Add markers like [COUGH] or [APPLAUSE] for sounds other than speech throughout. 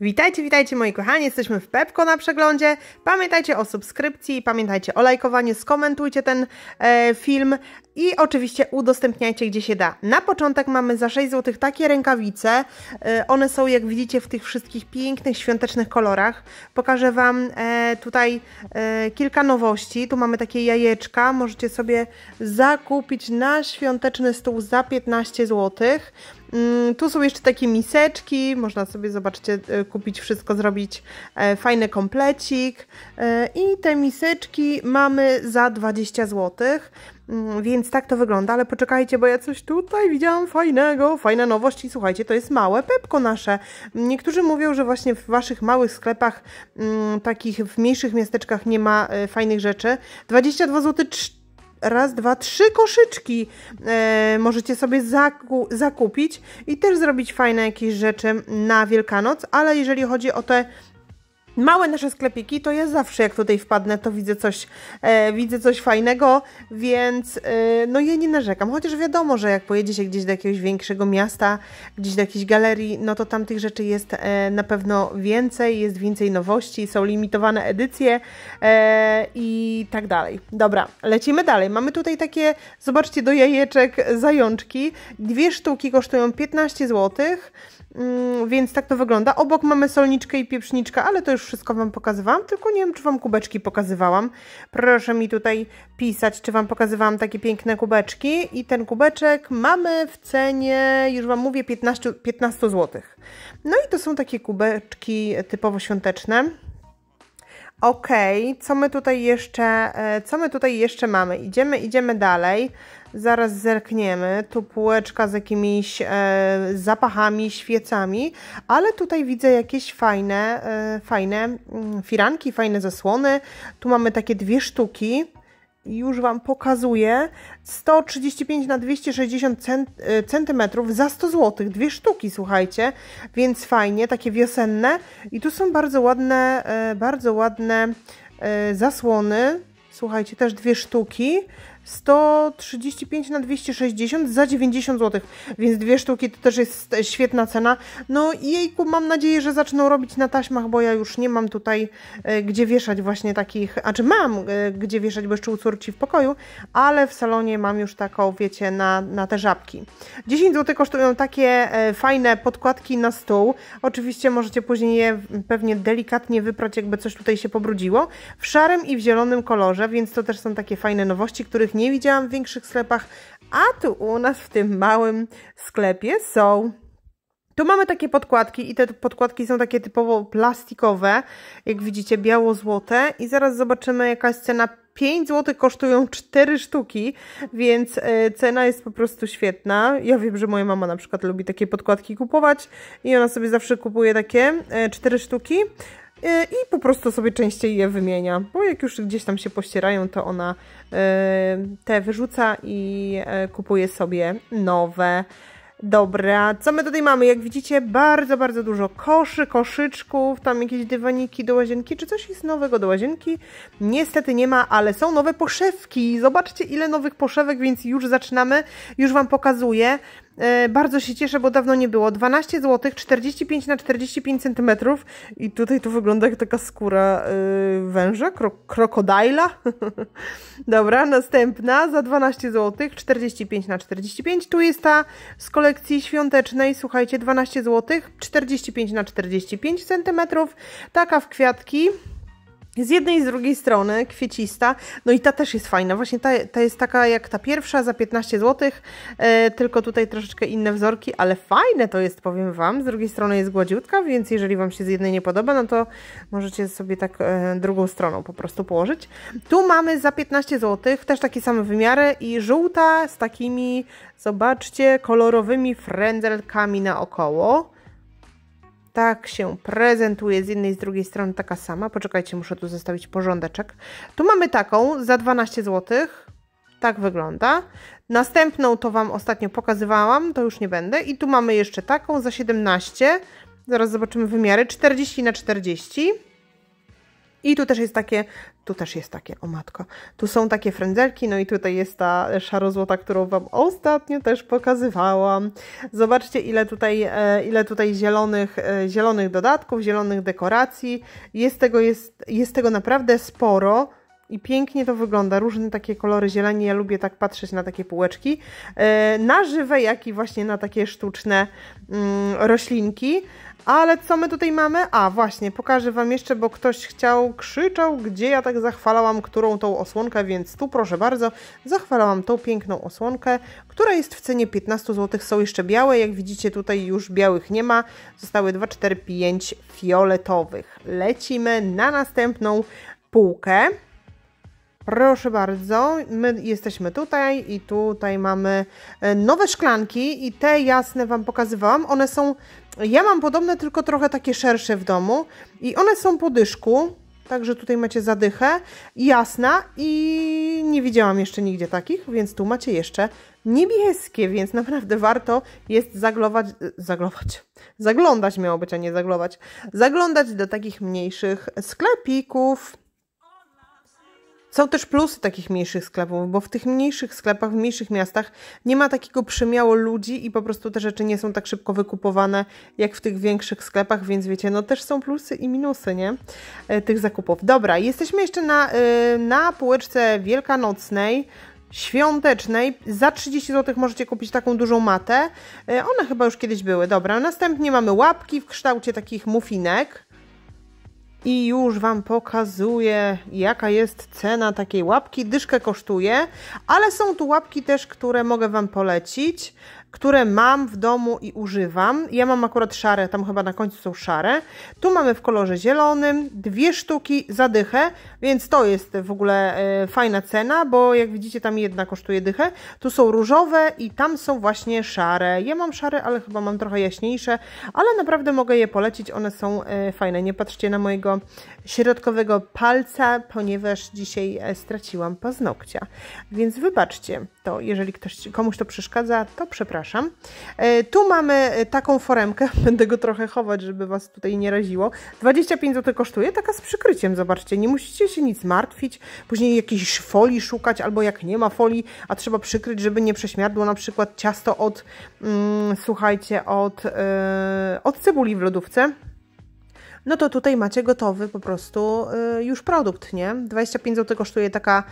Witajcie, witajcie moi kochani, jesteśmy w Pepko na przeglądzie. Pamiętajcie o subskrypcji, pamiętajcie o lajkowaniu, skomentujcie ten e, film i oczywiście udostępniajcie gdzie się da. Na początek mamy za 6 zł takie rękawice. E, one są jak widzicie w tych wszystkich pięknych, świątecznych kolorach. Pokażę Wam e, tutaj e, kilka nowości. Tu mamy takie jajeczka, możecie sobie zakupić na świąteczny stół za 15 złotych. Mm, tu są jeszcze takie miseczki, można sobie, zobaczcie, e, kupić wszystko, zrobić e, fajny komplecik. E, I te miseczki mamy za 20 zł, mm, więc tak to wygląda, ale poczekajcie, bo ja coś tutaj widziałam fajnego, fajne nowości. Słuchajcie, to jest małe pepko nasze. Niektórzy mówią, że właśnie w waszych małych sklepach, mm, takich w mniejszych miasteczkach nie ma fajnych rzeczy. 22 zł raz, dwa, trzy koszyczki e, możecie sobie zaku zakupić i też zrobić fajne jakieś rzeczy na Wielkanoc, ale jeżeli chodzi o te Małe nasze sklepiki to ja zawsze, jak tutaj wpadnę, to widzę coś, e, widzę coś fajnego, więc e, no ja nie narzekam. Chociaż wiadomo, że jak pojedzie się gdzieś do jakiegoś większego miasta, gdzieś do jakiejś galerii, no to tam tych rzeczy jest e, na pewno więcej, jest więcej nowości, są limitowane edycje e, i tak dalej. Dobra, lecimy dalej. Mamy tutaj takie, zobaczcie, do jajeczek zajączki. Dwie sztuki kosztują 15 złotych. Mm, więc tak to wygląda. Obok mamy solniczkę i pieprzniczkę, ale to już wszystko Wam pokazywałam, tylko nie wiem, czy Wam kubeczki pokazywałam. Proszę mi tutaj pisać, czy Wam pokazywałam takie piękne kubeczki. I ten kubeczek mamy w cenie, już Wam mówię, 15, 15 zł. No i to są takie kubeczki typowo świąteczne. Ok, co my tutaj jeszcze, e, co my tutaj jeszcze mamy? Idziemy, idziemy dalej. Zaraz zerkniemy. Tu półeczka z jakimiś e, zapachami, świecami, ale tutaj widzę jakieś fajne, e, fajne mm, firanki, fajne zasłony. Tu mamy takie dwie sztuki. Już Wam pokazuję. 135 na 260 cm e, za 100 zł. Dwie sztuki, słuchajcie. Więc fajnie, takie wiosenne. I tu są bardzo ładne, e, bardzo ładne e, zasłony. Słuchajcie, też dwie sztuki 135 na 260 za 90 zł, więc dwie sztuki to też jest świetna cena. No i jejku, mam nadzieję, że zaczną robić na taśmach, bo ja już nie mam tutaj e, gdzie wieszać właśnie takich, a czy mam e, gdzie wieszać, bo jeszcze u córci w pokoju, ale w salonie mam już taką, wiecie, na, na te żabki. 10 zł kosztują takie e, fajne podkładki na stół. Oczywiście możecie później je pewnie delikatnie wyprać, jakby coś tutaj się pobrudziło. W szarym i w zielonym kolorze, więc to też są takie fajne nowości, których nie widziałam w większych sklepach, a tu u nas w tym małym sklepie są. Tu mamy takie podkładki i te podkładki są takie typowo plastikowe, jak widzicie, biało-złote i zaraz zobaczymy jaka jest cena 5 zł kosztują 4 sztuki, więc e, cena jest po prostu świetna. Ja wiem, że moja mama na przykład lubi takie podkładki kupować i ona sobie zawsze kupuje takie 4 e, sztuki. E, i po prostu sobie częściej je wymienia, bo jak już gdzieś tam się pościerają, to ona e, te wyrzuca i e, kupuje sobie nowe. Dobra, co my tutaj mamy? Jak widzicie, bardzo, bardzo dużo koszy, koszyczków, tam jakieś dywaniki do łazienki. Czy coś jest nowego do łazienki? Niestety nie ma, ale są nowe poszewki. Zobaczcie, ile nowych poszewek, więc już zaczynamy. Już Wam pokazuję. E, bardzo się cieszę, bo dawno nie było. 12 zł, 45 na 45 cm. I tutaj to wygląda jak taka skóra y, węża, kro krokodajla. [LAUGHS] Dobra, następna za 12 zł, 45 na 45. Tu jest ta z kolekcji świątecznej, słuchajcie, 12 zł, 45 na 45 cm. Taka w kwiatki z jednej i z drugiej strony kwiecista, no i ta też jest fajna. Właśnie ta, ta jest taka jak ta pierwsza za 15 zł, e, tylko tutaj troszeczkę inne wzorki, ale fajne to jest, powiem Wam. Z drugiej strony jest gładziutka, więc jeżeli Wam się z jednej nie podoba, no to możecie sobie tak e, drugą stroną po prostu położyć. Tu mamy za 15 zł, też takie same wymiary i żółta z takimi, zobaczcie, kolorowymi frędzelkami naokoło tak się prezentuje z jednej i z drugiej strony taka sama. Poczekajcie, muszę tu zostawić porządeczek. Tu mamy taką za 12 zł. Tak wygląda. Następną to Wam ostatnio pokazywałam, to już nie będę. I tu mamy jeszcze taką za 17. Zaraz zobaczymy wymiary. 40 na 40. I tu też jest takie, tu też jest takie, o matko, tu są takie frędzelki, no i tutaj jest ta szarozłota, którą Wam ostatnio też pokazywałam. Zobaczcie, ile tutaj, e, ile tutaj zielonych, e, zielonych dodatków, zielonych dekoracji. Jest tego, jest, jest tego naprawdę sporo i pięknie to wygląda. Różne takie kolory zieleni. Ja lubię tak patrzeć na takie półeczki. E, na żywe, jak i właśnie na takie sztuczne mm, roślinki. Ale co my tutaj mamy? A właśnie, pokażę Wam jeszcze, bo ktoś chciał, krzyczał, gdzie ja tak zachwalałam, którą tą osłonkę, więc tu proszę bardzo, zachwalałam tą piękną osłonkę, która jest w cenie 15 zł. Są jeszcze białe, jak widzicie tutaj już białych nie ma, zostały 2, 4, 5 fioletowych. Lecimy na następną półkę. Proszę bardzo, my jesteśmy tutaj i tutaj mamy e, nowe szklanki i te jasne Wam pokazywałam. One są, ja mam podobne, tylko trochę takie szersze w domu i one są po dyszku. Także tutaj macie zadychę, jasna i nie widziałam jeszcze nigdzie takich, więc tu macie jeszcze niebieskie, więc naprawdę warto jest zaglować, e, zaglować, zaglądać miało być, a nie zaglować, zaglądać do takich mniejszych sklepików, są też plusy takich mniejszych sklepów, bo w tych mniejszych sklepach, w mniejszych miastach nie ma takiego przemiału ludzi i po prostu te rzeczy nie są tak szybko wykupowane jak w tych większych sklepach, więc wiecie, no też są plusy i minusy, nie? E, tych zakupów. Dobra, jesteśmy jeszcze na, e, na półeczce wielkanocnej świątecznej. Za 30 zł możecie kupić taką dużą matę. E, one chyba już kiedyś były. Dobra, następnie mamy łapki w kształcie takich mufinek. I już Wam pokazuję, jaka jest cena takiej łapki. Dyszkę kosztuje, ale są tu łapki też, które mogę Wam polecić które mam w domu i używam. Ja mam akurat szare, tam chyba na końcu są szare. Tu mamy w kolorze zielonym dwie sztuki za dychę, więc to jest w ogóle e, fajna cena, bo jak widzicie tam jedna kosztuje dychę. Tu są różowe i tam są właśnie szare. Ja mam szare, ale chyba mam trochę jaśniejsze, ale naprawdę mogę je polecić, one są e, fajne. Nie patrzcie na mojego środkowego palca, ponieważ dzisiaj e, straciłam paznokcia. Więc wybaczcie to, jeżeli ktoś, komuś to przeszkadza, to przepraszam przepraszam. E, tu mamy e, taką foremkę, [LAUGHS] będę go trochę chować, żeby Was tutaj nie raziło. 25 zł kosztuje, taka z przykryciem, zobaczcie, nie musicie się nic martwić, później jakiejś folii szukać, albo jak nie ma folii, a trzeba przykryć, żeby nie prześmiadło na przykład ciasto od, mm, słuchajcie, od, yy, od cebuli w lodówce no to tutaj macie gotowy po prostu y, już produkt, nie? 25 zł kosztuje taka,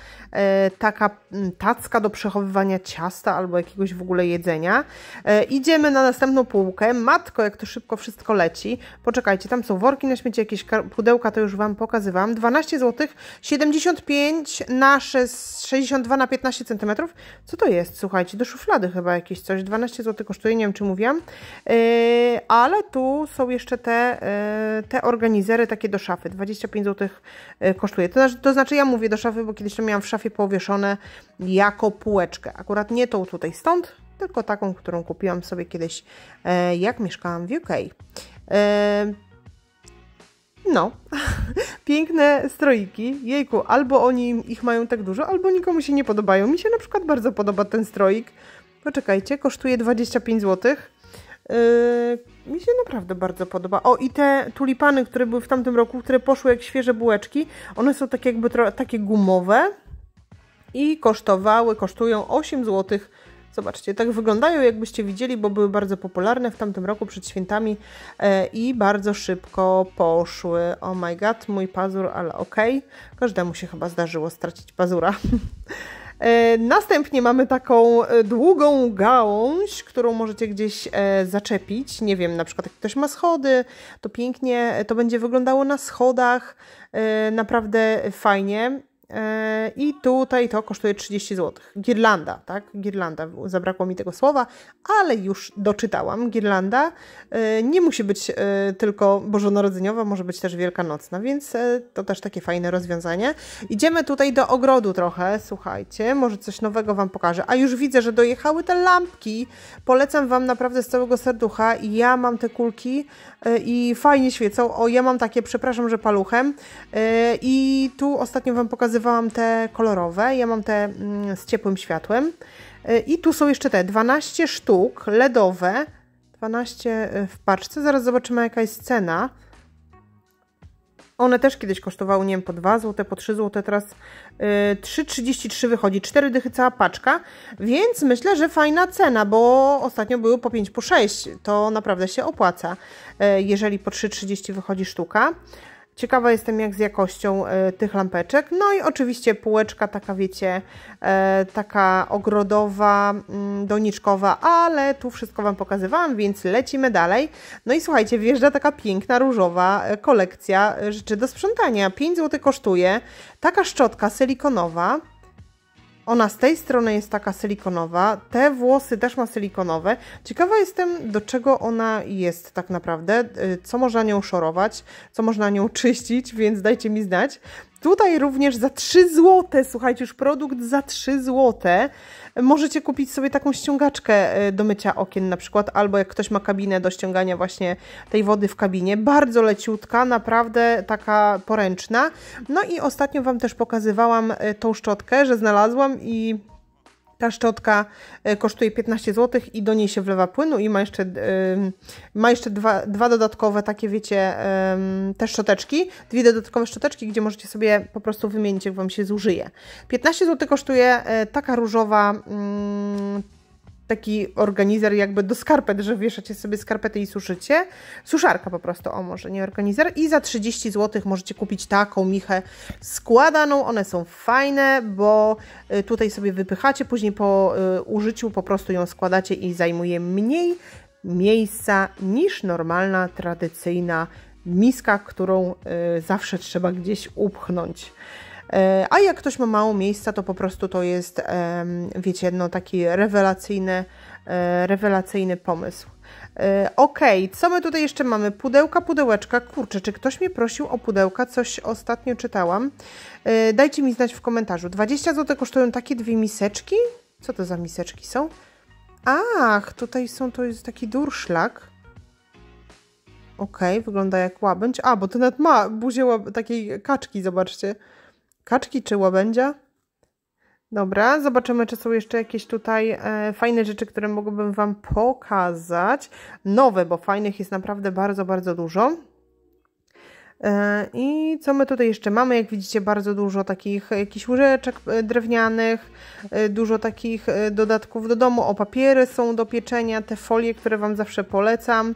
y, taka mm, tacka do przechowywania ciasta albo jakiegoś w ogóle jedzenia. Y, idziemy na następną półkę. Matko, jak to szybko wszystko leci. Poczekajcie, tam są worki na śmieci, jakieś pudełka, to już Wam pokazywam. 12 zł, 75 na 62 na 15 cm. Co to jest? Słuchajcie, do szuflady chyba jakieś coś. 12 zł kosztuje, nie wiem czy mówiłam. Ale tu są jeszcze te, te organizery takie do szafy. 25 zł e, kosztuje. To, znaczy, to znaczy ja mówię do szafy, bo kiedyś to miałam w szafie powieszone jako półeczkę. Akurat nie tą tutaj stąd, tylko taką, którą kupiłam sobie kiedyś, e, jak mieszkałam w UK. E, no, [LAUGHS] piękne stroiki. Jejku, albo oni ich mają tak dużo, albo nikomu się nie podobają. Mi się na przykład bardzo podoba ten stroik. Poczekajcie, kosztuje 25 zł. Yy, mi się naprawdę bardzo podoba. O i te tulipany, które były w tamtym roku, które poszły jak świeże bułeczki, one są takie jakby takie gumowe i kosztowały, kosztują 8 zł. Zobaczcie, tak wyglądają jakbyście widzieli, bo były bardzo popularne w tamtym roku przed świętami e, i bardzo szybko poszły. Oh my god, mój pazur, ale okej. Okay. Każdemu się chyba zdarzyło stracić pazura. [LAUGHS] E, następnie mamy taką e, długą gałąź, którą możecie gdzieś e, zaczepić. Nie wiem, na przykład jak ktoś ma schody, to pięknie to będzie wyglądało na schodach. Naprawdę fajnie. E, I tutaj to kosztuje 30 zł. Girlanda, tak? Girlanda, zabrakło mi tego słowa, ale już doczytałam. Girlanda e, nie musi być e, tylko bożonarodzeniowa, może być też wielkanocna, więc to też takie fajne rozwiązanie. Idziemy tutaj do ogrodu trochę, słuchajcie, może coś nowego Wam pokażę. A już widzę, że dojechały te lampki. Polecam Wam naprawdę z całego serducha. Ja mam te kulki i fajnie świecą. O, ja mam takie, przepraszam, że paluchem. I tu ostatnio Wam pokazywałam pokazywałam te kolorowe, ja mam te mm, z ciepłym światłem. Y, I tu są jeszcze te 12 sztuk LEDowe, 12 y, w paczce, zaraz zobaczymy jaka jest cena. One też kiedyś kosztowały, nie wiem, po 2 zł, po 3 zł, teraz 3,33 y, wychodzi, 4 dychy cała paczka, więc myślę, że fajna cena, bo ostatnio były po 5, po 6, to naprawdę się opłaca, jeżeli po 3,30 wychodzi sztuka. Ciekawa jestem jak z jakością e, tych lampeczek. No i oczywiście półeczka taka wiecie, e, taka ogrodowa, mm, doniczkowa, ale tu wszystko Wam pokazywałam, więc lecimy dalej. No i słuchajcie, wjeżdża taka piękna, różowa e, kolekcja rzeczy do sprzątania. 5 zł kosztuje. Taka szczotka silikonowa ona z tej strony jest taka silikonowa, te włosy też ma silikonowe. Ciekawa jestem, do czego ona jest tak naprawdę, y, co można nią szorować, co można nią czyścić, więc dajcie mi znać. Tutaj również za 3 zł, słuchajcie, już produkt za 3 zł. Możecie kupić sobie taką ściągaczkę e, do mycia okien na przykład, albo jak ktoś ma kabinę do ściągania właśnie tej wody w kabinie. Bardzo leciutka, naprawdę taka poręczna. No i ostatnio Wam też pokazywałam e, tą szczotkę, że znalazłam i ta szczotka e, kosztuje 15 zł i do niej się wlewa płynu no i ma jeszcze, ma jeszcze dwa, dwa dodatkowe takie, wiecie, te szczoteczki, dwie dodatkowe szczoteczki, gdzie możecie sobie po prostu wymienić, jak Wam się zużyje. 15 zł kosztuje e, taka różowa mm, taki organizer jakby do skarpet, że wieszacie sobie skarpety i suszycie. Suszarka po prostu, o może nie organizer. I za 30 zł możecie kupić taką michę składaną. One są fajne, bo y, tutaj sobie wypychacie, później po y, użyciu po prostu ją składacie i zajmuje mniej miejsca niż normalna, tradycyjna miska, którą y, zawsze trzeba gdzieś upchnąć. E, a jak ktoś ma mało miejsca, to po prostu to jest, wiecie, no taki rewelacyjny, e, rewelacyjny pomysł. E, ok, co my tutaj jeszcze mamy? Pudełka, pudełeczka. Kurczę, czy ktoś mnie prosił o pudełka? Coś ostatnio czytałam. Dajcie mi znać w komentarzu. 20 zł kosztują takie dwie miseczki? Co to za miseczki są? Ach, tutaj są, to jest taki durszlak. Ok, wygląda jak łabędź. A, bo to nawet ma buzię takiej kaczki, zobaczcie kaczki czy łabędzia. Dobra, zobaczymy, czy są jeszcze jakieś tutaj e, fajne rzeczy, które mogłabym Wam pokazać. Nowe, bo fajnych jest naprawdę bardzo, bardzo dużo. E, I co my tutaj jeszcze mamy? Jak widzicie, bardzo dużo takich e, jakichś łyżeczek e, drewnianych, e, dużo takich e, dodatków do domu. O, papiery są do pieczenia, te folie, które Wam zawsze polecam.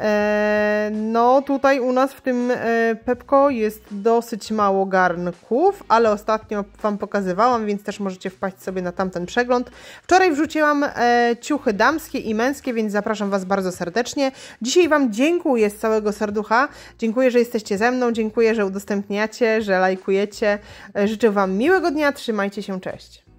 E, no tutaj u nas w tym e, Pepko jest dosyć mało garnków, ale ostatnio Wam pokazywałam, więc też możecie wpaść sobie na tamten przegląd. Wczoraj wrzuciłam e, ciuchy damskie i męskie, więc zapraszam Was bardzo serdecznie. Dzisiaj Wam dziękuję z całego serducha. Dziękuję, że jesteście ze mną, dziękuję, że udostępniacie, że lajkujecie. Życzę Wam miłego dnia, trzymajcie się, cześć.